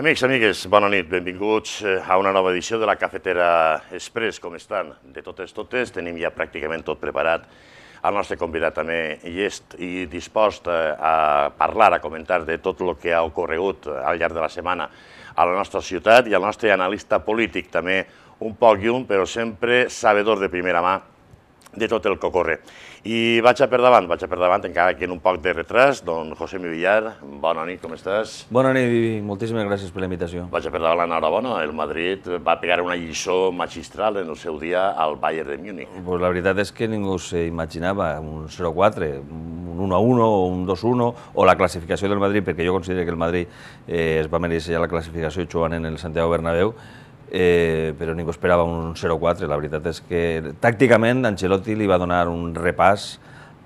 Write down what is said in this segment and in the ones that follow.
Amics, amigues, bona nit, benvinguts eh, a una nova edició de la Cafetera Express. Com estan? De totes, totes, tenim ja pràcticament tot preparat. El nostre convidat també hi és i dispost eh, a parlar, a comentar de tot el que ha ocorregut eh, al llarg de la setmana a la nostra ciutat i el nostre analista polític també, un poc llum, però sempre sabedor de primera mà de tot el que ocorre. I vaig a per davant, vaig a per davant, encara que en un poc de retras, don José Mivillar, Villar, bona nit, com estàs? Bona nit, Vivi, moltíssimes gràcies per la invitació. Vaig a per davant enhorabona, el Madrid va pegar una lliçó magistral en el seu dia al Bayern de Múnich. Pues la veritat és que ningú s'imaginava un 0-4, un 1-1 o un 2-1, o la classificació del Madrid, perquè jo considero que el Madrid eh, es va mereixer ja la classificació jugant en el Santiago Bernabéu, eh, però ningú esperava un 0-4. La veritat és que tàcticament Ancelotti li va donar un repàs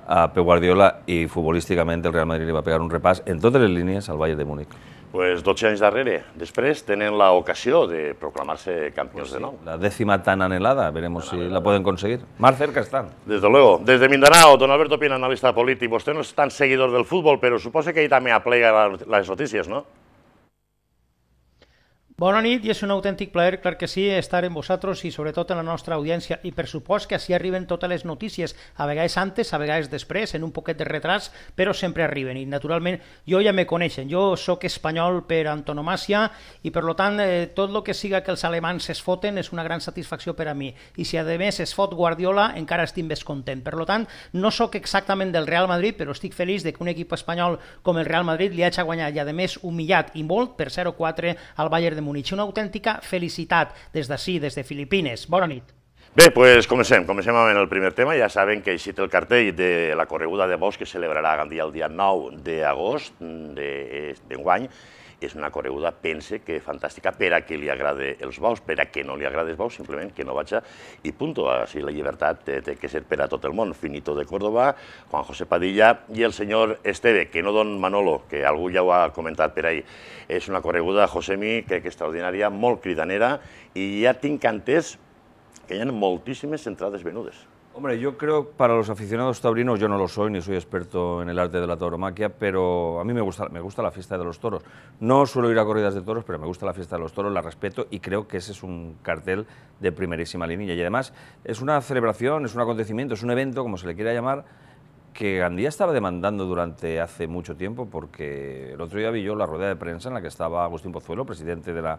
a Pep Guardiola i futbolísticament el Real Madrid li va pegar un repàs en totes les línies al Bayern de Múnich. Pues 12 anys darrere, després tenen l'ocasió de proclamar-se campions pues sí, de nou. La dècima tan anhelada, veremos tan si anhelada. la poden conseguir. Más cerca están. Desde luego. Desde Mindanao, don Alberto Pina, analista polític. Vostè no és tan seguidor del futbol, però suposa que ell també aplega les notícies, no? Bona nit i és un autèntic plaer, clar que sí, estar amb vosaltres i sobretot en la nostra audiència i per supost que així arriben totes les notícies, a vegades antes, a vegades després, en un poquet de retras, però sempre arriben i naturalment jo ja me coneixen, jo sóc espanyol per antonomàcia i per lo tant eh, tot el que siga que els alemans es foten és una gran satisfacció per a mi i si a més es fot Guardiola encara estic més content, per lo tant no sóc exactament del Real Madrid però estic feliç de que un equip espanyol com el Real Madrid li hagi guanyat i a més humillat i molt per 0-4 al Bayern de Múnich. Una autèntica felicitat des d'ací, des de Filipines. Bona nit. Bé, doncs comencem. Comencem amb el primer tema. Ja saben que així té el cartell de la correguda de bosc que celebrarà el dia 9 d'agost d'enguany. De, és una correguda, pense que fantàstica per a qui li agrada els bous, per a que no li agrada els bous, simplement que no vaja i punto. Així la llibertat té, eh, té que ser per a tot el món. Finito de Córdoba, Juan José Padilla i el senyor Esteve, que no don Manolo, que algú ja ho ha comentat per ahir. És una correguda, Josemi, que, que extraordinària, molt cridanera i ja tinc entès que hi ha moltíssimes entrades venudes. Hombre, yo creo para los aficionados taurinos, yo no lo soy, ni soy experto en el arte de la tauromaquia, pero a mí me gusta, me gusta la fiesta de los toros. No suelo ir a corridas de toros, pero me gusta la fiesta de los toros, la respeto y creo que ese es un cartel de primerísima línea. Y además es una celebración, es un acontecimiento, es un evento, como se le quiera llamar, que Gandía estaba demandando durante hace mucho tiempo, porque el otro día vi yo la rueda de prensa en la que estaba Agustín Pozuelo, presidente de la,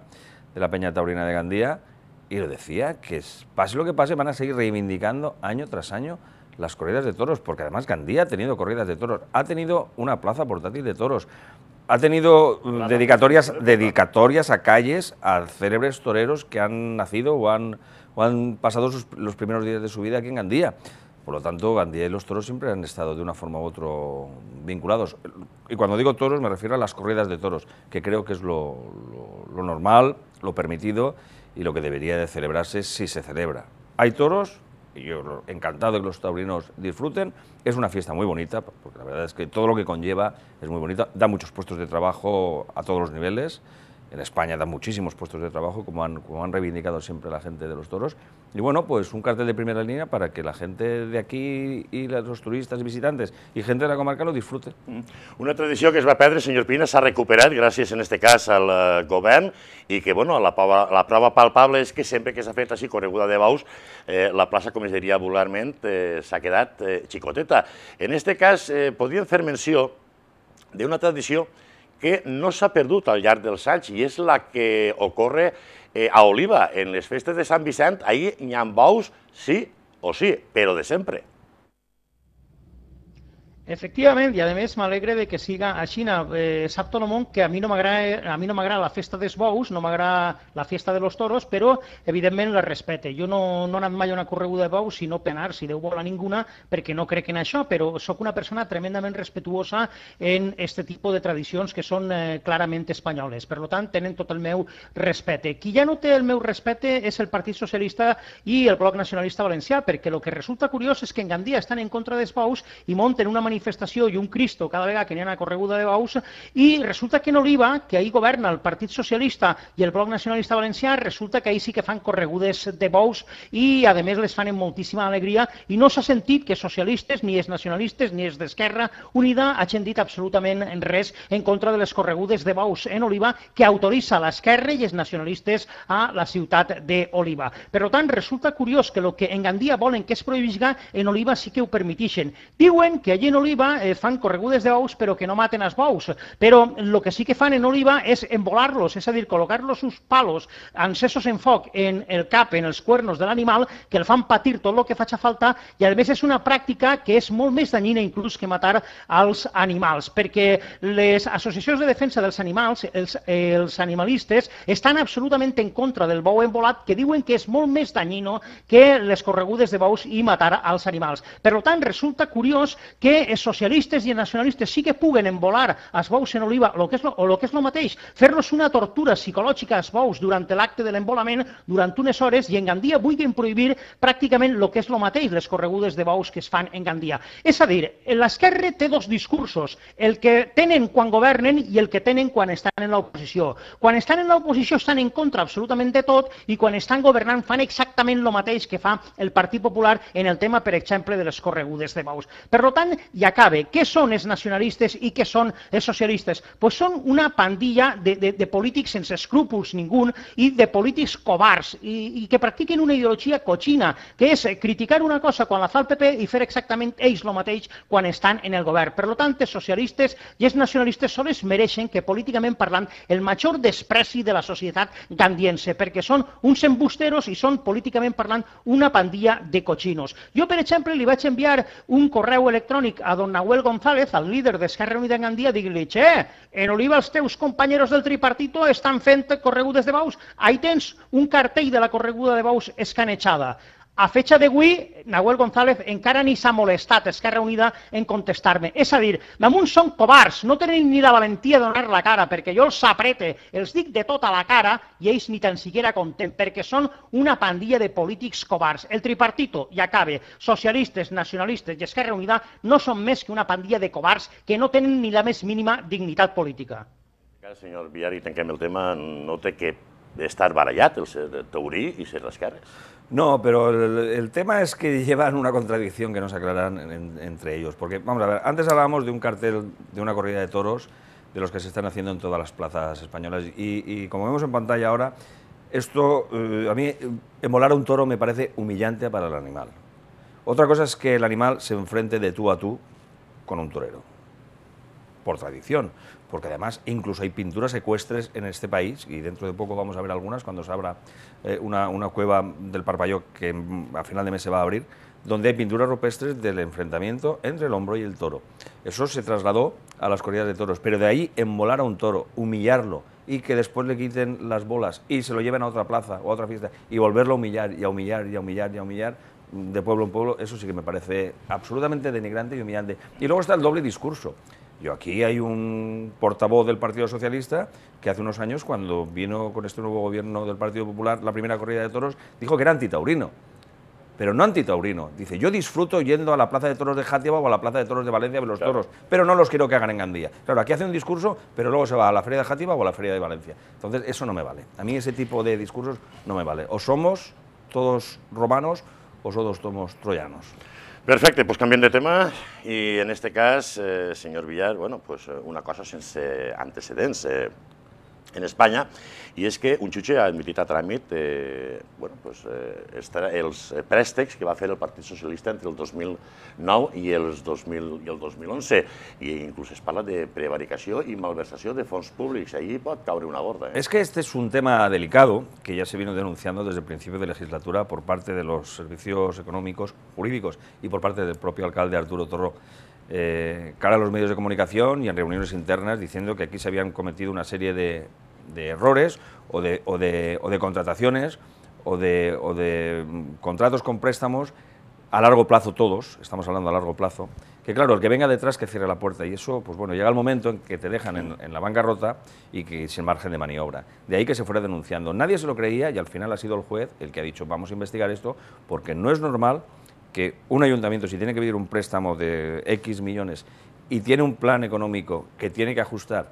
de la Peña Taurina de Gandía, y lo decía, que pase lo que pase, van a seguir reivindicando año tras año las corridas de toros, porque además Gandía ha tenido corridas de toros, ha tenido una plaza portátil de toros, ha tenido mm, dedicatorias, dedicatorias a calles, a célebres toreros que han nacido o han, han pasado los primeros días de su vida aquí en Gandía. Por lo tanto, Gandía y los toros siempre han estado de una forma u otra vinculados. Y cuando digo toros me refiero a las corridas de toros, que creo que es lo, lo normal, lo permitido y lo que debería de celebrarse si se celebra. Hay toros, y yo encantado de que los taurinos disfruten, es una fiesta muy bonita, porque la verdad es que todo lo que conlleva es muy bonito, da muchos puestos de trabajo a todos los niveles. en España da muchísimos puestos de trabajo, como han, como han reivindicado siempre la gente de los toros. Y bueno, pues un cartel de primera línea para que la gente de aquí y los turistas i visitantes i gent de la comarca lo disfrute. Mm. Una tradició que es va perdre, senyor Pina, s'ha recuperat gràcies en este cas al eh, govern i que bueno, la, prova, la prova palpable és que sempre que s'ha fet així correguda de baus, eh, la plaça, com es diria vulgarment, eh, s'ha quedat eh, xicoteta. En este cas, eh, podríem fer menció d'una tradició que que no s'ha perdut al llarg dels anys i és la que ocorre eh, a Oliva, en les festes de Sant Vicent, ahir n'hi ha bous, sí o sí, però de sempre. Efectivament, i a més m'alegre de que siga a Xina. Eh, sap tot el món que a mi no m'agrada no la festa dels bous, no m'agrada la festa de los toros, però evidentment la respete. Jo no, no he anat mai a una correguda de bous i no penar, si Déu vol, a ninguna, perquè no crec en això, però sóc una persona tremendament respetuosa en aquest tipus de tradicions que són eh, clarament espanyoles. Per tant, tenen tot el meu respecte. Qui ja no té el meu respecte és el Partit Socialista i el Bloc Nacionalista Valencià, perquè el que resulta curiós és que en Gandia estan en contra dels bous i munten una manifestació manifestació i un Cristo cada vegada que n'hi ha una correguda de baus, i resulta que en Oliva, que ahir governa el Partit Socialista i el Bloc Nacionalista Valencià, resulta que ahir sí que fan corregudes de bous i, a més, les fan amb moltíssima alegria i no s'ha sentit que socialistes, ni els nacionalistes, ni els d'Esquerra Unida hagin dit absolutament res en contra de les corregudes de bous en Oliva que autoritza l'esquerra i els nacionalistes a la ciutat d'Oliva. Per tant, resulta curiós que el que en Gandia volen que es prohibisca, en Oliva sí que ho permetixen. Diuen que allí en Oliva oliva eh, fan corregudes de bous però que no maten els bous, però el que sí que fan en oliva és embolar-los, és a dir, col·locar-los uns palos encessos en foc en el cap, en els cuernos de l'animal, que el fan patir tot el que faci falta i a més és una pràctica que és molt més danyina inclús que matar als animals, perquè les associacions de defensa dels animals, els, els animalistes, estan absolutament en contra del bou embolat, que diuen que és molt més danyino que les corregudes de bous i matar als animals. Per tant, resulta curiós que els socialistes i els nacionalistes sí que puguen embolar els bous en oliva, lo que és lo, o el que és el mateix, fer-los una tortura psicològica als bous durant l'acte de l'embolament, durant unes hores, i en Gandia vulguin prohibir pràcticament el que és el mateix, les corregudes de bous que es fan en Gandia. És a dir, l'esquerra té dos discursos, el que tenen quan governen i el que tenen quan estan en l'oposició. Quan estan en l'oposició estan en contra absolutament de tot i quan estan governant fan exactament el mateix que fa el Partit Popular en el tema, per exemple, de les corregudes de bous. Per tant, hi acabe. Què són els nacionalistes i què són els socialistes? Pues són una pandilla de, de, de polítics sense escrúpols ningú i de polítics covards i, i que practiquen una ideologia cochina, que és eh, criticar una cosa quan la fa el PP i fer exactament ells el mateix quan estan en el govern. Per tant, els socialistes i els nacionalistes sols mereixen que políticament parlant el major despreci de la societat gandiense, perquè són uns embusteros i són políticament parlant una pandilla de cochinos. Jo, per exemple, li vaig enviar un correu electrònic a don Nahuel González, al líder d'Esquerra Unida en Gandia, digui-li, che, en Oliva els teus companys del tripartito estan fent corregudes de baus, ahí tens un cartell de la correguda de baus escanejada. A fecha de hoy, Nahuel González encara ni s'ha molestat Esquerra Unida en contestar-me. És a dir, damunt són covards, no tenen ni la valentia de donar la cara, perquè jo els aprete, els dic de tota la cara i ells ni tan siquiera content, perquè són una pandilla de polítics covards. El tripartito, i acabe, socialistes, nacionalistes i Esquerra Unida no són més que una pandilla de covards que no tenen ni la més mínima dignitat política. Encara, senyor Viari, tanquem el tema, no té que estar barallat el ser teurí i ser l'esquerra. No, pero el, tema es que llevan una contradicción que no se aclaran entre ellos. Porque, vamos a ver, antes hablábamos de un cartel de una corrida de toros de los que se están haciendo en todas las plazas españolas. Y, como vemos en pantalla ahora, esto eh, a mí emolar a un toro me parece humillante para el animal. Otra cosa es que el animal se enfrente de tú a tú con un torero por tradición, porque además incluso hay pinturas ecuestres en este país, y dentro de poco vamos a ver algunas cuando se abra eh, una, cueva del Parpalló que mm, a final de mes se va a abrir, donde hay pinturas rupestres del enfrentamiento entre el hombro y el toro. Eso se trasladó a las corridas de toros, pero de ahí embolar a un toro, humillarlo y que después le quiten las bolas y se lo lleven a otra plaza o a otra fiesta y volverlo a humillar y a humillar y a humillar y a humillar mm, de pueblo en pueblo, eso sí que me parece absolutamente denigrante y humillante. Y luego está el doble discurso. Yo aquí hay un portavoz del Partido Socialista que hace unos años, cuando vino con este nuevo gobierno del Partido Popular la primera corrida de toros, dijo que era antitaurino. Pero no antitaurino. Dice, yo disfruto yendo a la Plaza de Toros de Játiva o a la Plaza de Toros de Valencia ver los toros, pero no los quiero que hagan en Gandía. Claro, aquí hace un discurso, pero luego se va a la Feria de Játiva o a la Feria de Valencia. Entonces, eso no me vale. A mí ese tipo de discursos no me vale. O somos todos romanos o todos somos troyanos. Perfecto, pues cambien de tema y en este caso, eh, señor Villar, bueno, pues, eh, una cosa sin antecedentes, eh, en España, y es que un chuche ha admitido a trámite eh, bueno, pues, eh, este el eh, préstecs que va a hacer el Partido Socialista entre el 2009 y el el 2011, y incluso se habla de prevaricación y malversación de fondos públicos. ahí pot caure una borda. Eh. Es que este es un tema delicado que ya se vino denunciando desde el principio de legislatura por parte de los servicios económicos, jurídicos y por parte del propio alcalde Arturo Torro. Eh, cara a los medios de comunicación y en reuniones internas diciendo que aquí se habían cometido una serie de de errores o de, o de, o de contrataciones o de, o de mm, contratos con préstamos a largo plazo todos, estamos hablando a largo plazo, que claro, el que venga detrás que cierre la puerta y eso, pues bueno, llega el momento en que te dejan en, la bancarrota y que sin margen de maniobra. De ahí que se fuera denunciando. Nadie se lo creía y al final ha sido el juez el que ha dicho vamos a investigar esto porque no es normal que un ayuntamiento, si tiene que pedir un préstamo de X millones y tiene un plan económico que tiene que ajustar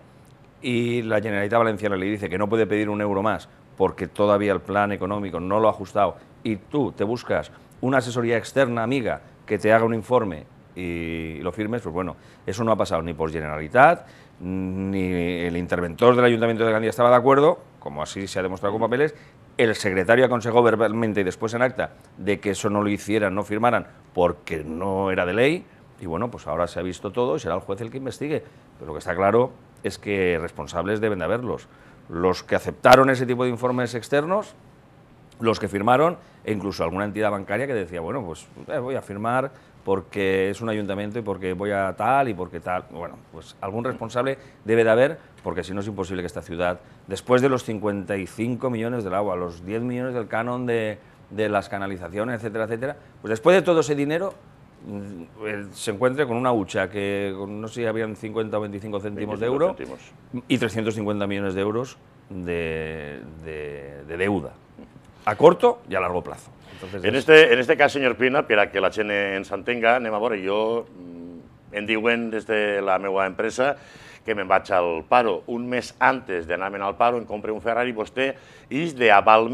y la Generalitat Valenciana le dice que no puede pedir un euro más porque todavía el plan económico no lo ha ajustado y tú te buscas una asesoría externa amiga que te haga un informe y lo firmes, pues bueno, eso no ha pasado ni por Generalitat, ni el interventor del Ayuntamiento de Gandía estaba de acuerdo, como así se ha demostrado con papeles, el secretario aconsejó verbalmente y después en acta de que eso no lo hicieran, no firmaran, porque no era de ley, y bueno, pues ahora se ha visto todo y será el juez el que investigue, pero lo que está claro es que responsables deben de haberlos. Los que aceptaron ese tipo de informes externos, los que firmaron, e incluso alguna entidad bancaria que decía, bueno, pues eh, voy a firmar porque es un ayuntamiento y porque voy a tal y porque tal. Bueno, pues algún responsable debe de haber, porque si no es imposible que esta ciudad, después de los 55 millones del agua, los 10 millones del canon de, de las canalizaciones, etcétera, etcétera, pues después de todo ese dinero, Mm, eh, se encuentre con una hucha que no sé si habían 50 o 25 céntimos de euro y 350 millones de euros de, deuda a corto y a largo plazo. en, este, en este caso, señor Pina, para que la chene en Santenga, anem a yo mm, en Diwen desde la meva empresa que me vaig al paro. Un mes antes de en al paro en em compré un Ferrari usted y de aval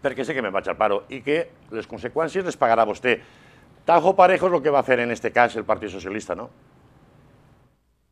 porque sé que me vaig al paro y que las consecuencias les pagará usted Tajo parejo es lo que va a hacer en este caso el Partido Socialista, ¿no?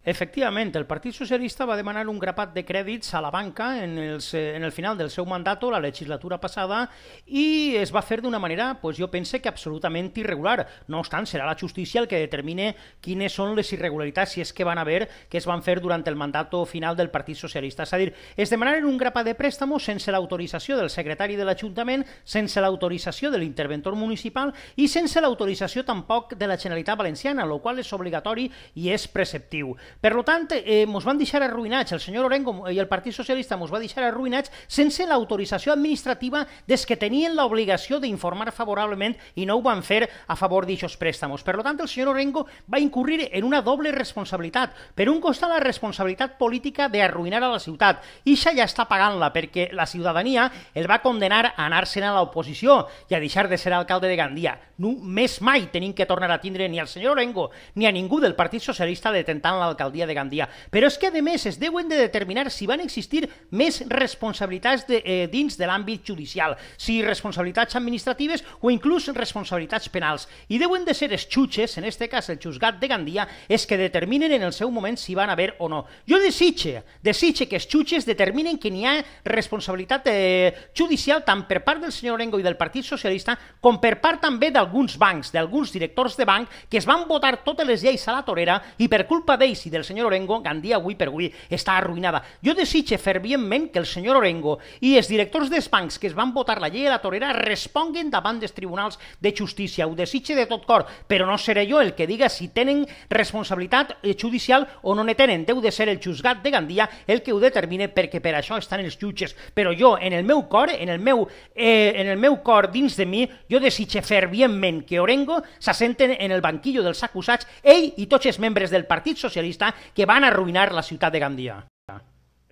Efectivament, el Partit Socialista va demanar un grapat de crèdits a la banca en, els, eh, en el final del seu mandat, la legislatura passada, i es va fer d'una manera, pues, jo pense que absolutament irregular. No obstant, serà la justícia el que determine quines són les irregularitats, si és que van haver, que es van fer durant el mandat final del Partit Socialista. És a dir, es demanaren un grapat de préstamos sense l'autorització del secretari de l'Ajuntament, sense l'autorització de l'interventor municipal i sense l'autorització tampoc de la Generalitat Valenciana, el qual és obligatori i és preceptiu. Per tant, eh, mos van deixar arruïnats, el senyor Orengo i el Partit Socialista ens va deixar arruïnats sense l'autorització administrativa des que tenien l'obligació d'informar favorablement i no ho van fer a favor d'aixòs préstamos. Per tant, el senyor Orengo va incurrir en una doble responsabilitat. Per un costat, la responsabilitat política d'arruïnar a la ciutat. això ja està pagant-la perquè la ciutadania el va condenar a anar-se'n a l'oposició i a deixar de ser alcalde de Gandia. No, més mai tenim que tornar a tindre ni al senyor Orengo ni a ningú del Partit Socialista detentant l'alcalde l'alcaldia de Gandia. Però és que, a més, es deuen de determinar si van existir més responsabilitats de, eh, dins de l'àmbit judicial, si responsabilitats administratives o inclús responsabilitats penals. I deuen de ser els xutxes, en este cas el xusgat de Gandia, és que determinen en el seu moment si van haver o no. Jo desitge, desitge que els xutxes determinen que n'hi ha responsabilitat eh, judicial tant per part del senyor Orengo i del Partit Socialista com per part també d'alguns bancs, d'alguns directors de banc que es van votar totes les lleis a la torera i per culpa d'ells i del senyor Orengo, Gandia avui per avui està arruïnada. Jo desitge fervientment que el senyor Orengo i els directors dels bancs que es van votar la llei a la torera responguin davant dels tribunals de justícia. Ho desitge de tot cor, però no seré jo el que diga si tenen responsabilitat judicial o no ne tenen. Deu de ser el juzgat de Gandia el que ho determine perquè per això estan els jutges. Però jo, en el meu cor, en el meu, eh, en el meu cor dins de mi, jo desitge fervientment que Orengo s'assenten en el banquillo dels acusats, ell i tots els membres del Partit Socialista que van a arruinar la ciudad de Gandía.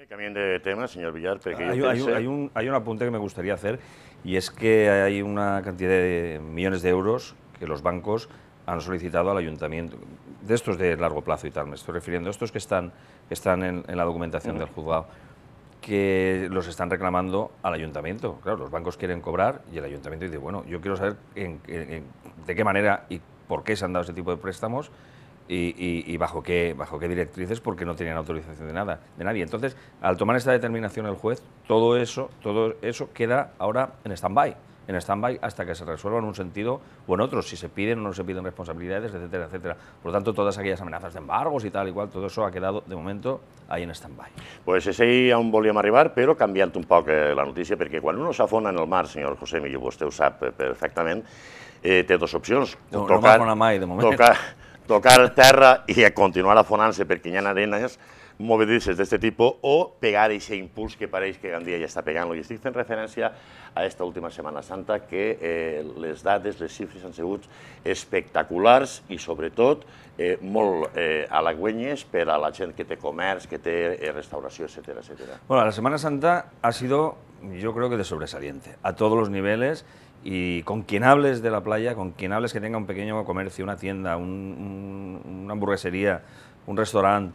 También de tema, señor Villar. hay, hay, un, hay apunte que me gustaría hacer y es que hay una cantidad de millones de euros que los bancos han solicitado al ayuntamiento, de estos de largo plazo y tal, me estoy refiriendo a estos que están, están en, la documentación del juzgado, que los están reclamando al ayuntamiento. Claro, los bancos quieren cobrar y el ayuntamiento dice, bueno, yo quiero saber de qué manera y por qué se han dado ese tipo de préstamos y, bajo qué bajo qué directrices porque no tenían autorización de nada de nadie entonces al tomar esta determinación el juez todo eso todo eso queda ahora en stand-by en stand-by hasta que se resuelva en un sentido o en otro, si se piden o no se piden responsabilidades, etcétera, etcétera. Por lo tanto, todas aquellas amenazas de embargos y tal y cual, todo eso ha quedado, de momento, ahí en stand-by. Pues ese aún volvía a arribar, pero cambiando un poco eh, la noticia, porque cuando uno se afona en el mar, señor José Millo, usted lo sabe perfectamente, eh, opciones eh, dos de Tocar, tocar terra i a continuar afonant-se perquè hi ha arenes movedisses d'aquest tipus o pegar aquest impuls que pareix que Gandia ja està pegant-lo. I estic fent referència a aquesta última Setmana Santa que eh, les dades, les xifres han sigut espectaculars i sobretot eh, molt eh, halagüenyes per a la gent que té comerç, que té eh, restauració, etc. Bueno, la Setmana Santa ha sido yo creo que de sobresaliente, a todos los niveles y con quien hables de la playa, con quien hables que tenga un pequeño comercio, una tienda, una hamburguesería, un restaurante,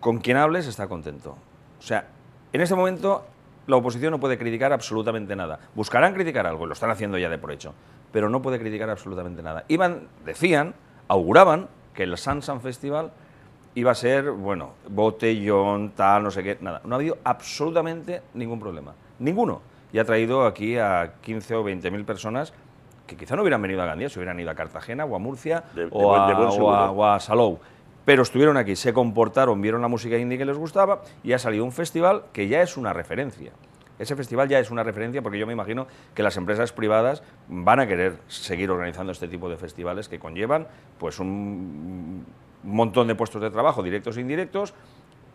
con quien hables está contento. O sea, en este momento la oposición no puede criticar absolutamente nada. Buscarán criticar algo, lo están haciendo ya de por hecho, pero no puede criticar absolutamente nada. Iban, decían, auguraban que el San Festival iba a ser, bueno, botellón, tal, no sé qué, nada. No ha habido absolutamente ningún problema. Ninguno. Y ha traído aquí a 15 o 20 mil personas que quizá no hubieran venido a Gandía, se hubieran ido a Cartagena o a Murcia o, a, Salou. Pero estuvieron aquí, se comportaron, vieron la música indie que les gustaba y ha salido un festival que ya es una referencia. Ese festival ya es una referencia porque yo me imagino que las empresas privadas van a querer seguir organizando este tipo de festivales que conllevan pues un montón de puestos de trabajo, directos e indirectos,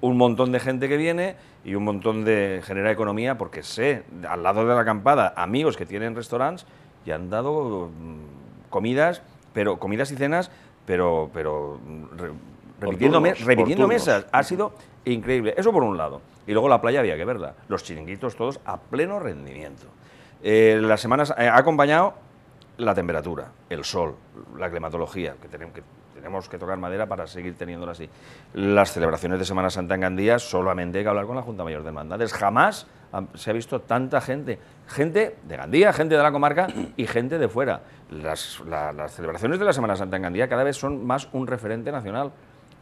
un montón de gente que viene y un montón de genera economía, porque sé, al lado de la acampada, amigos que tienen restaurantes y han dado mm, comidas, pero comidas y cenas, pero, pero mm, repitiendo, mesas. Ha sido increíble. Eso por un lado. Y luego la playa había que verla. Los chiringuitos todos a pleno rendimiento. Eh, las semanas eh, ha acompañado la temperatura, el sol, la climatología, que, tenemos, que tenemos que tocar madera para seguir teniéndola así. Las celebraciones de Semana Santa en Gandía solamente hay que hablar con la Junta Mayor de Hermandades. Jamás se ha visto tanta gente, gente de Gandía, gente de la comarca y gente de fuera. Las, las celebraciones de la Semana Santa en Gandía cada vez son más un referente nacional.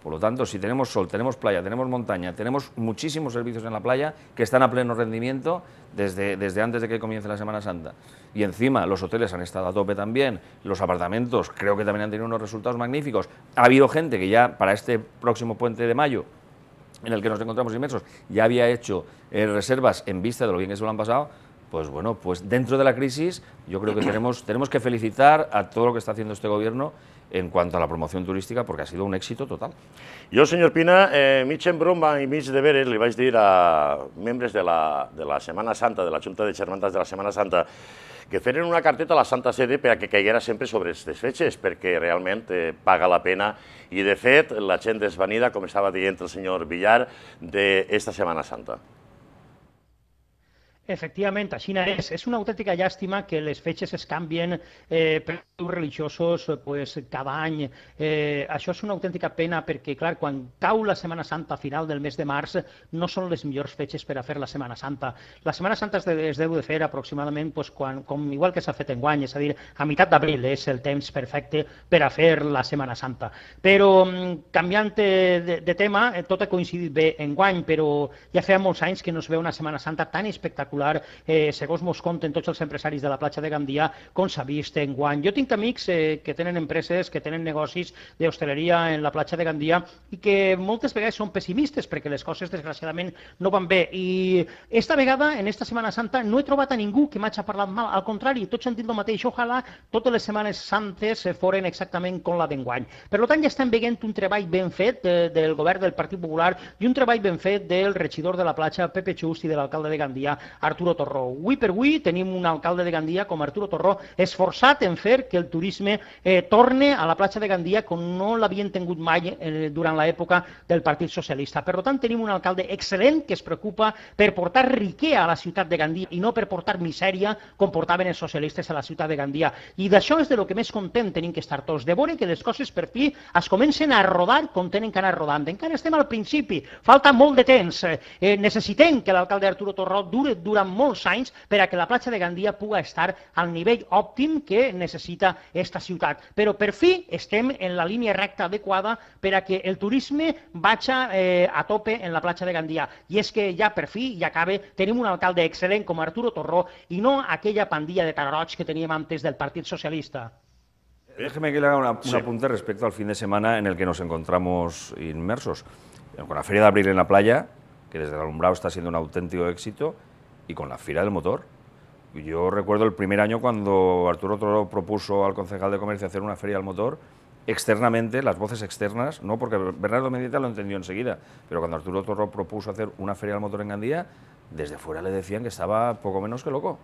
Por lo tanto, si tenemos sol, tenemos playa, tenemos montaña, tenemos muchísimos servicios en la playa que están a pleno rendimiento desde, desde antes de que comience la Semana Santa. Y encima los hoteles han estado a tope también, los apartamentos creo que también han tenido unos resultados magníficos. Ha habido gente que ya para este próximo puente de mayo en el que nos encontramos inmersos, ya había hecho eh, reservas en vista de lo bien que se lo han pasado, pues bueno, pues dentro de la crisis yo creo que tenemos, tenemos que felicitar a todo lo que está haciendo este gobierno en cuanto a la promoción turística porque ha sido un éxito total. Jo, señor Pina, eh, mig en broma i mig de veres li vaig dir a membres de la, de la Setmana Santa, de la Junta de Germantes de la Setmana Santa, que feren una carteta a la Santa Sede para que caiguera sempre sobre estas fechas, perquè realment eh, paga la pena i, de fet, la gent desvanida, com estava dient el señor Villar, de esta Setmana Santa. Efectivament, així és. És una autèntica llàstima que les fetges es canvien eh, per religiosos eh, pues, cada any. Eh, això és una autèntica pena perquè, clar, quan cau la Setmana Santa a final del mes de març, no són les millors fetges per a fer la Setmana Santa. La Setmana Santa es, de, es deu de fer aproximadament pues, quan, com igual que s'ha fet en guany, és a dir, a meitat d'abril és el temps perfecte per a fer la Setmana Santa. Però, mm, canviant de, de tema, eh, tot ha coincidit bé en guany, però ja feia molts anys que no es veu una Setmana Santa tan espectacular espectacular, eh, segons mos compten tots els empresaris de la platja de Gandia, com s'ha vist en guany. Jo tinc amics eh, que tenen empreses, que tenen negocis d'hostaleria en la platja de Gandia i que moltes vegades són pessimistes perquè les coses, desgraciadament, no van bé. I esta vegada, en esta Setmana Santa, no he trobat a ningú que m'hagi parlat mal. Al contrari, tots han dit el mateix. Ojalà totes les setmanes santes foren exactament com la d'enguany. Per tant, ja estem veient un treball ben fet de, eh, del govern del Partit Popular i un treball ben fet del regidor de la platja, Pepe Just, i de l'alcalde de Gandia, Arturo Torró. Avui per avui tenim un alcalde de Gandia com Arturo Torró esforçat en fer que el turisme eh, torne a la platja de Gandia com no l'havien tingut mai eh, durant l'època del Partit Socialista. Per tant, tenim un alcalde excel·lent que es preocupa per portar riquea a la ciutat de Gandia i no per portar misèria com portaven els socialistes a la ciutat de Gandia. I d'això és de lo que més content tenim que estar tots, de veure que les coses per fi es comencen a rodar com tenen que anar rodant. Encara estem al principi, falta molt de temps. Eh, necessitem que l'alcalde Arturo Torró dure, dure durant molts anys per a que la platja de Gandia puga estar al nivell òptim que necessita esta ciutat. Però per fi estem en la línia recta adequada per a que el turisme vagi eh, a tope en la platja de Gandia. I és que ja per fi, ja acaba, tenim un alcalde excel·lent com Arturo Torró i no aquella pandilla de tarots que teníem antes del Partit Socialista. Déjeme que le haga una, un sí. apunte respecto al fin de semana en el que nos encontramos inmersos. Con la Feria de Abril en la playa, que desde el alumbrado está siendo un auténtico éxito, y con la fila del motor. Yo recuerdo el primer año cuando Arturo Toro propuso al concejal de comercio hacer una feria del motor, externamente, las voces externas, no porque Bernardo Mendieta lo entendió enseguida, pero cuando Arturo Toro propuso hacer una feria del motor en Gandía, desde fuera le decían que estaba poco menos que loco.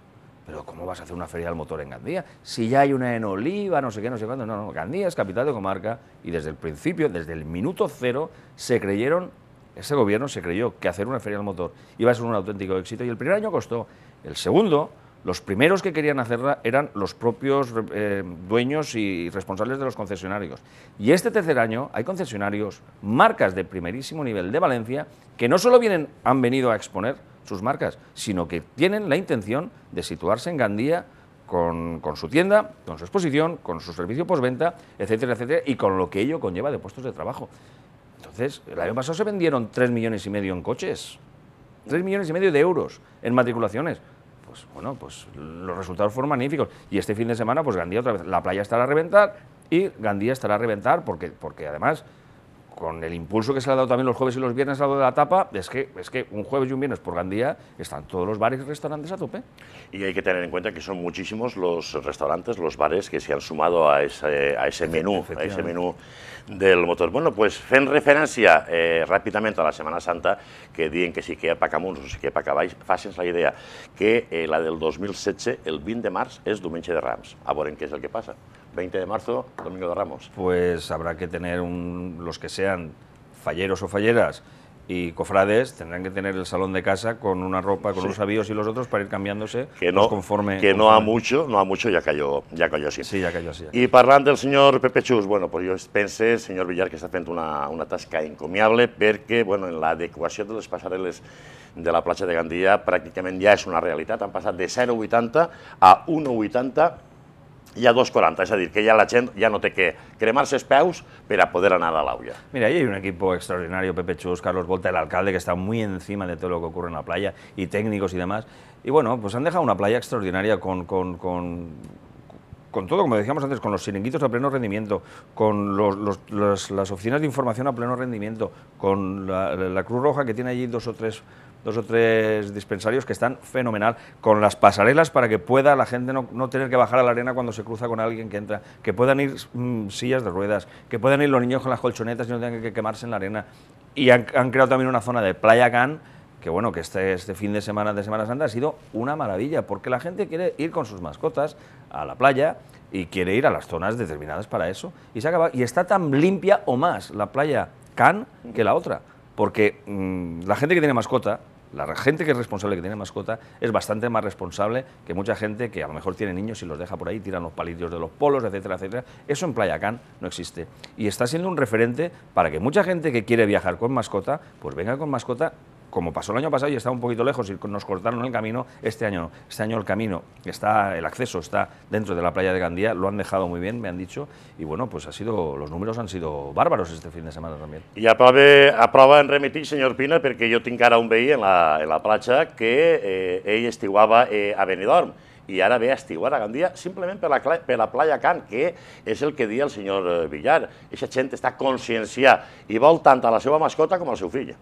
Pero ¿cómo vas a hacer una feria del motor en Gandía? Si ya hay una en Oliva, no sé qué, no sé cuándo. No, no, Gandía es capital de comarca y desde el principio, desde el minuto cero, se creyeron ese gobierno se creyó que hacer una feria del motor iba a ser un auténtico éxito y el primer año costó. El segundo, los primeros que querían hacerla eran los propios eh, dueños y responsables de los concesionarios. Y este tercer año hay concesionarios, marcas de primerísimo nivel de Valencia, que no solo vienen, han venido a exponer sus marcas, sino que tienen la intención de situarse en Gandía con, con, su tienda, con su exposición, con su servicio postventa, etcétera, etcétera, y con lo que ello conlleva de puestos de trabajo. Entonces, el año pasado se vendieron 3 millones y medio en coches, 3 millones y medio de euros en matriculaciones. Pues bueno, pues los resultados fueron magníficos. Y este fin de semana, pues Gandía otra vez, la playa estará a reventar y Gandía estará a reventar porque, porque además con el impulso que se le ha dado también los jueves y los viernes a lado de la tapa, es que, es que un jueves y un viernes por Gandía están todos los bares y restaurantes a tope. Y hay que tener en cuenta que son muchísimos los restaurantes, los bares que se han sumado a ese, a ese menú, a ese menú del motor. Bueno, pues en referencia eh, rápidamente a la Semana Santa, que dicen que si queda Camus o si queda Pacabais, fásense la idea que eh, la del 2016, el 20 de marzo, es Domingo de Rams. A en qué es el que pasa. 20 de marzo, Domingo de Ramos. Pues habrá que tener los que sean falleros o falleras y cofrades tendrán que tener el salón de casa con una ropa, con los unos avíos y los otros para ir cambiándose que pues no, conforme... Que no ha mucho, no ha mucho, ya cayó, ya cayó así. Sí, ya cayó así. Y parlando del señor Pepe Chus, bueno, pues yo pensé, señor Villar, que está haciendo una, una tasca encomiable porque bueno, en la adecuación de los pasareles de la Plaza de Gandía, prácticamente ya es una realidad, han pasado de 0,80 a 1,80 ya a 2,40, es decir, que ya la no te que cremarse se els peus a poder la a Mira, ahí hay un equipo extraordinario, Pepe Chus, Carlos Volta, el alcalde, que está muy encima de todo lo que ocurre en la playa, y técnicos y demás, y bueno, pues han dejado una playa extraordinaria con, con, con todo, como decíamos antes, con los siringuitos a pleno rendimiento, con las oficinas de información a pleno rendimiento, con la, Cruz Roja que tiene allí dos o tres dos o tres dispensarios que están fenomenal, con las pasarelas para que pueda la gente no, tener que bajar a la arena cuando se cruza con alguien que entra, que puedan ir mm, sillas de ruedas, que puedan ir los niños con las colchonetas y no tengan que quemarse en la arena. Y han, creado también una zona de playa can que bueno, que este, este fin de semana de Semana Santa ha sido una maravilla, porque la gente quiere ir con sus mascotas a la playa, y quiere ir a las zonas determinadas para eso. Y se acaba. Y está tan limpia o más la playa Can que la otra. Porque mm, la gente que tiene mascota, la gente que es responsable que tiene mascota, es bastante más responsable que mucha gente que a lo mejor tiene niños y los deja por ahí, tiran los palillos de los polos, etcétera, etcétera. Eso en Playa no existe. Y está siendo un referente para que mucha gente que quiere viajar con mascota, pues venga con mascota como pasó el año pasado y estaba un poquito lejos y nos cortaron el camino, este año no. Este año el camino está, el acceso está dentro de la playa de Gandía, lo han dejado muy bien, me han dicho, y bueno, pues ha sido, los números han sido bárbaros este fin de semana también. Y a prova, a prova en remitir, señor Pina, porque yo tengo ahora un veí en la, en la platja que eh, ell estiguaba eh, a Benidorm, i ara ve a estiuar a Gandia simplement per la, per la playa Can, que és el que dia el senyor eh, Villar. Eixa gent està conscienciada i vol tant a la seva mascota com al seu fill.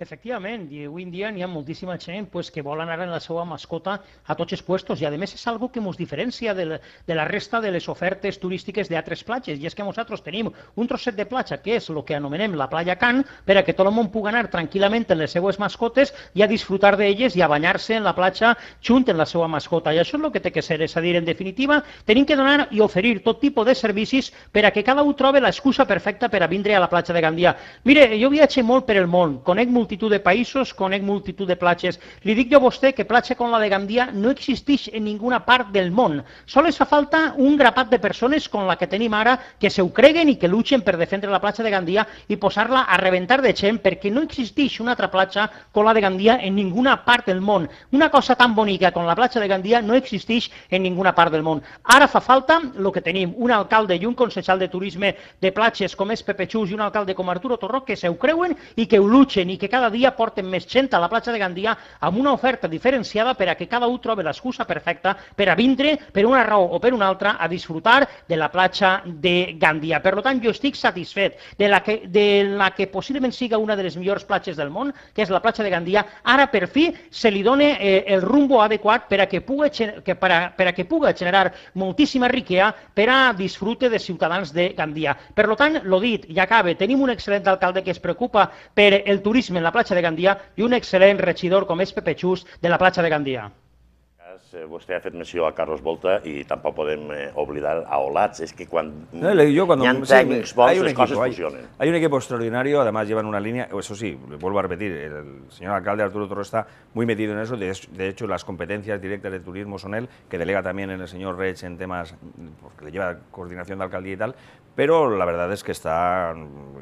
Efectivament, i avui en dia n'hi ha moltíssima gent pues, que vol anar en la seva mascota a tots els puestos i a més és algo que ens diferencia de la, de la resta de les ofertes turístiques d'altres platges i és que nosaltres tenim un trosset de platja que és el que anomenem la playa Can per a que tot el món pugui anar tranquil·lament en les seues mascotes i a disfrutar d'elles i a banyar-se en la platja junt en la seva mascota i això és el que té que ser, és a dir, en definitiva tenim que donar i oferir tot tipus de servicis per a que cada un trobi l'excusa perfecta per a vindre a la platja de Gandia. Mire, jo viatge molt per el món, conec molt multitud de països, conec multitud de platges. Li dic jo a vostè que platja com la de Gandia no existeix en ninguna part del món. Sols fa falta un grapat de persones com la que tenim ara que se ho creguen i que luchen per defendre la platja de Gandia i posar-la a reventar de gent perquè no existeix una altra platja com la de Gandia en ninguna part del món. Una cosa tan bonica com la platja de Gandia no existeix en ninguna part del món. Ara fa falta el que tenim, un alcalde i un concejal de turisme de platges com és Pepe Xus i un alcalde com Arturo Torró que se ho creuen i que ho luchen i que cada cada dia porten més gent a la platja de Gandia amb una oferta diferenciada per a que cada un trobi l'excusa perfecta per a vindre, per una raó o per una altra, a disfrutar de la platja de Gandia. Per tant, jo estic satisfet de la que, de la que possiblement siga una de les millors platges del món, que és la platja de Gandia, ara per fi se li dona eh, el rumbo adequat per a que pugui, que per a, per a que pugui generar moltíssima riquea per a disfrute de ciutadans de Gandia. Per tant, lo dit, i acaba, tenim un excel·lent alcalde que es preocupa per el turisme, la platja de Gandia i un excel·lent regidor com és Pepe Xus de la platja de Gandia. Usted eh, ha un a Carlos Volta y tampoco podemos eh, olvidar a Olats. Es que cuando hay un equipo, extraordinario, además llevan una línea, eso sí, vuelvo a repetir, el señor alcalde Arturo Torres está muy metido en eso, de, hecho las competencias directas de turismo son él, que delega también en el señor Rech en temas, porque le lleva coordinación de alcaldía y tal, pero la verdad es que está,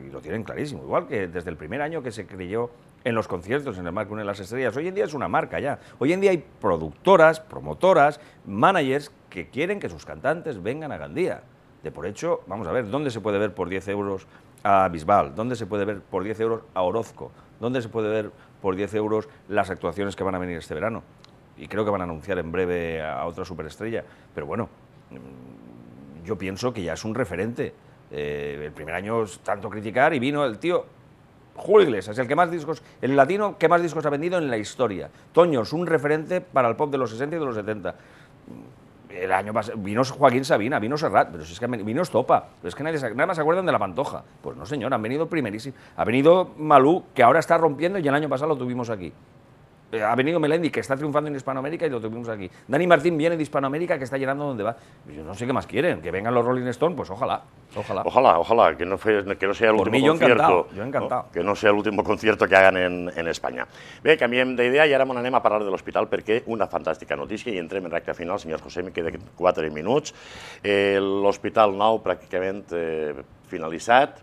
y lo tienen clarísimo, igual que desde el primer año que se creyó en los conciertos, en el marco de las estrellas. Hoy en día es una marca ya. Hoy en día hay productoras, promotoras, managers que quieren que sus cantantes vengan a Gandía. De por hecho, vamos a ver, ¿dónde se puede ver por 10 euros a Bisbal? ¿Dónde se puede ver por 10 euros a Orozco? ¿Dónde se puede ver por 10 euros las actuaciones que van a venir este verano? Y creo que van a anunciar en breve a otra superestrella. Pero bueno, mm, yo pienso que ya es un referente. Eh, el primer año tanto criticar y vino el tío Julio es el que más discos, el latino que más discos ha vendido en la historia. Toños, un referente para el pop de los 60 y de los 70. El año pasado vino Joaquín Sabina, vino Serrat, pero si es que vino Estopa, pero es que nadie, nada más se acuerdan de la Pantoja. Pues no, señor, han venido primerísimo. Ha venido Malú, que ahora está rompiendo y el año pasado lo tuvimos aquí. Eh, ha venido Melendi, que está triunfando en Hispanoamérica y lo tuvimos aquí. Dani Martín viene de Hispanoamérica, que está llenando donde va. Yo no sé qué más quieren, que vengan los Rolling Stones, pues ojalá, ojalá. Ojalá, ojalá, que no, fue, que no sea el Por último mí, yo concierto. Encantado, yo encantado. No? Que no sea el último concierto que hagan en, en España. Bé, canviem d'idea i ara me n'anem a parlar de l'hospital perquè una fantàstica notícia i entrem en recta final, senyor José, me queda 4 minuts. Eh, l'hospital nou pràcticament eh, finalitzat,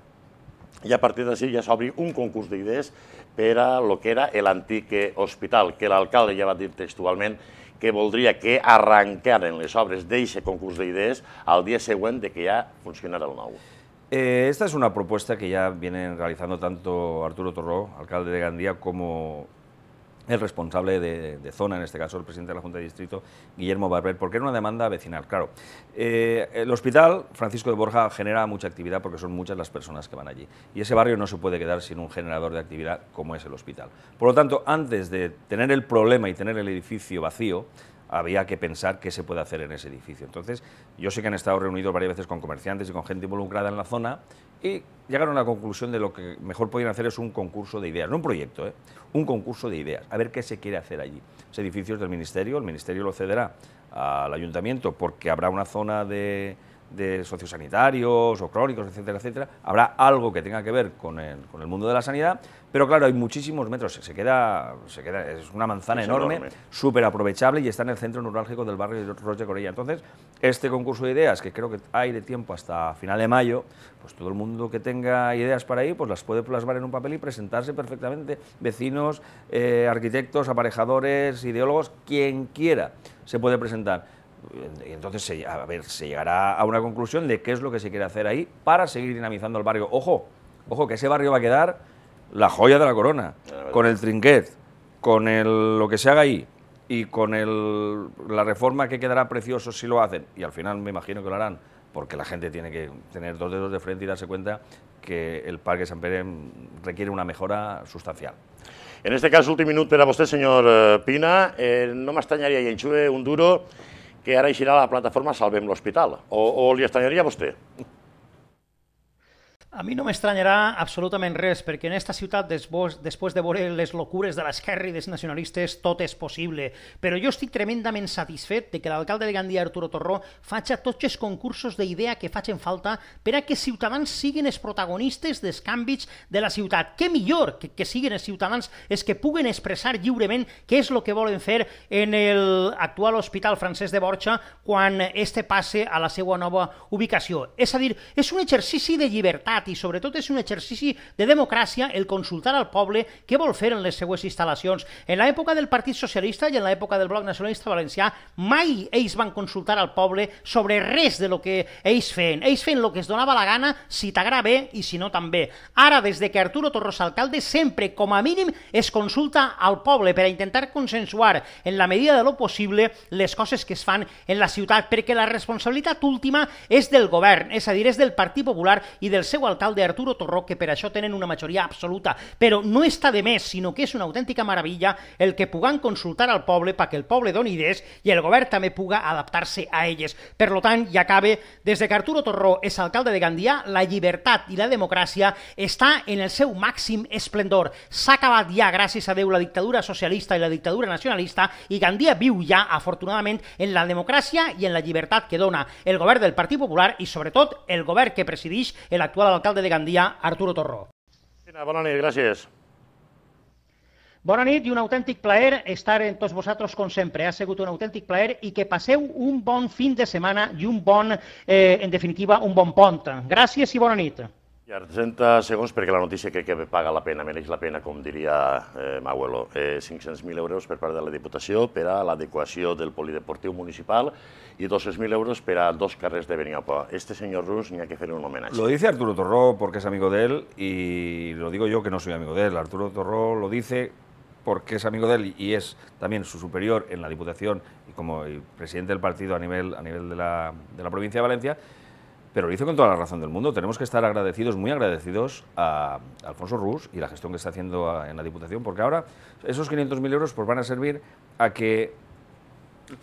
i a partir d'ací ja s'obri un concurs d'idees per a lo que era l'antic eh, hospital, que l'alcalde ja va dir textualment que voldria que arrencaren les obres d'eixe concurs d'idees al dia següent de que ja funcionara el nou. Eh, esta es una propuesta que ya vienen realizando tanto Arturo Torró, alcalde de Gandía, como el responsable de, zona, en este caso el presidente de la Junta de Distrito, Guillermo Barber, porque era una demanda vecinal, claro. Eh, el hospital Francisco de Borja genera mucha actividad porque son muchas las personas que van allí. Y ese barrio no se puede quedar sin un generador de actividad como es el hospital. Por lo tanto, antes de tener el problema y tener el edificio vacío, había que pensar qué se puede hacer en ese edificio. Entonces, yo sé que han estado reunidos varias veces con comerciantes y con gente involucrada en la zona y llegaron a la conclusión de lo que mejor podían hacer es un concurso de ideas, no un proyecto, ¿eh? un concurso de ideas, a ver qué se quiere hacer allí. Los edificios del Ministerio, el Ministerio lo cederá al Ayuntamiento porque habrá una zona de de sociosanitarios o crónicos, etcétera, etcétera, habrá algo que tenga que ver con el, con el mundo de la sanidad, pero claro, hay muchísimos metros, se queda, se queda es una manzana enorme, súper aprovechable y está en el centro neurálgico del barrio de Roche Corella. Entonces, este concurso de ideas, que creo que hay de tiempo hasta final de mayo, pues todo el mundo que tenga ideas para ahí, pues las puede plasmar en un papel y presentarse perfectamente, vecinos, eh, arquitectos, aparejadores, ideólogos, quien quiera se puede presentar entonces, a ver, se llegará a una conclusión de qué es lo que se quiere hacer ahí para seguir dinamizando el barrio. Ojo, ojo, que ese barrio va a quedar la joya de la corona, ah, con el trinquet, con el, lo que se haga ahí y con la reforma que quedará precioso si lo hacen. Y al final me imagino que lo harán, porque la gente tiene que tener dos dedos de frente y darse cuenta que el Parque San Pérez... requiere una mejora sustancial. En este caso, último minuto era usted, señor eh, Pina. Eh, no me extrañaría, y enchuve un duro que ara hi serà la plataforma Salvem l'Hospital. O, o li estranyaria a vostè? A mi no m'estranyarà absolutament res, perquè en aquesta ciutat, després de veure les locures de l'esquerra i dels nacionalistes, tot és possible. Però jo estic tremendament satisfet de que l'alcalde de Gandia, Arturo Torró, faci tots els concursos d'idea que facin falta per a que ciutadans siguin els protagonistes dels canvis de la ciutat. Què millor que, que siguin els ciutadans és que puguen expressar lliurement què és el que volen fer en l'actual Hospital Francesc de Borja quan este passe a la seva nova ubicació. És a dir, és un exercici de llibertat debat i sobretot és un exercici de democràcia el consultar al poble què vol fer en les seues instal·lacions. En l'època del Partit Socialista i en l'època del Bloc Nacionalista Valencià mai ells van consultar al poble sobre res de lo que ells feien. Ells feien el que es donava la gana, si t'agrada bé i si no també. Ara, des de que Arturo Torros alcalde, sempre, com a mínim, es consulta al poble per a intentar consensuar en la medida de lo possible les coses que es fan en la ciutat, perquè la responsabilitat última és del govern, és a dir, és del Partit Popular i del seu alcalde l'alcalde Arturo Torró, que per això tenen una majoria absoluta. Però no està de més, sinó que és una autèntica meravella el que puguem consultar al poble perquè el poble doni idees i el govern també puga adaptar-se a elles. Per lo tant, i acabe, des de que Arturo Torró és alcalde de Gandia, la llibertat i la democràcia està en el seu màxim esplendor. S'ha acabat ja, gràcies a Déu, la dictadura socialista i la dictadura nacionalista i Gandia viu ja, afortunadament, en la democràcia i en la llibertat que dona el govern del Partit Popular i, sobretot, el govern que presideix l'actual alcalde l'alcalde de Gandia, Arturo Torró. Bona nit, gràcies. Bona nit i un autèntic plaer estar en tots vosaltres com sempre. Ha sigut un autèntic plaer i que passeu un bon fin de setmana i un bon, eh, en definitiva, un bon pont. Gràcies i bona nit. 30 segundos porque la noticia creo que paga la pena, merece la pena, como diría eh, abuelo, Eh, 500.000 euros por parte de la Diputación para la adecuación del Polideportivo municipal y 2000 euros para dos carreras de Beniapa. Este señor Rus ni ha que hacerle un homenaje. Lo dice Arturo Torró porque es amigo de él y lo digo yo que no soy amigo de él. Arturo Torró lo dice porque es amigo de él y es también su superior en la Diputación y como presidente del partido a nivel, a nivel de la, de la provincia de Valencia pero lo hizo con toda la razón del mundo. Tenemos que estar agradecidos, muy agradecidos a Alfonso Rus y la gestión que está haciendo ah, en la Diputación, porque ahora esos 500.000 euros pues, van a servir a que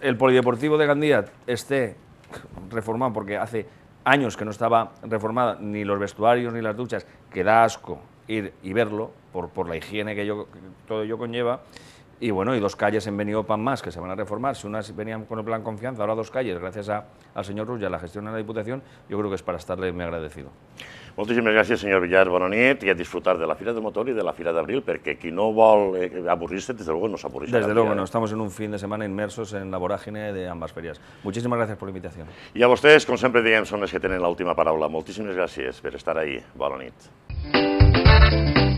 el Polideportivo de Gandía esté reformado, porque hace años que no estaba reformada ni los vestuarios ni las duchas, que da asco ir y verlo por, la higiene que todo ello conlleva. Y bueno, y dos calles en Beniopan más que se van a reformar. Si unas venían con el plan confianza, ahora dos calles, gracias a, al señor Rus y a la gestión de la Diputación, yo creo que es para estarle muy agradecido. Moltíssimes gràcies, senyor Villar Bononiet, i a disfrutar de la Fira del Motor i de la Fira d'Abril, perquè qui no vol eh, a se des de luego no s'aburrirà. Desde luego, no. Eh? Estamos en un fin de semana inmersos en la vorágine de ambas ferias. Muchísimas gracias por la invitación. I a vostès, com sempre diem, són els que tenen l'última paraula. Moltíssimes gràcies per estar ahí. Bona nit.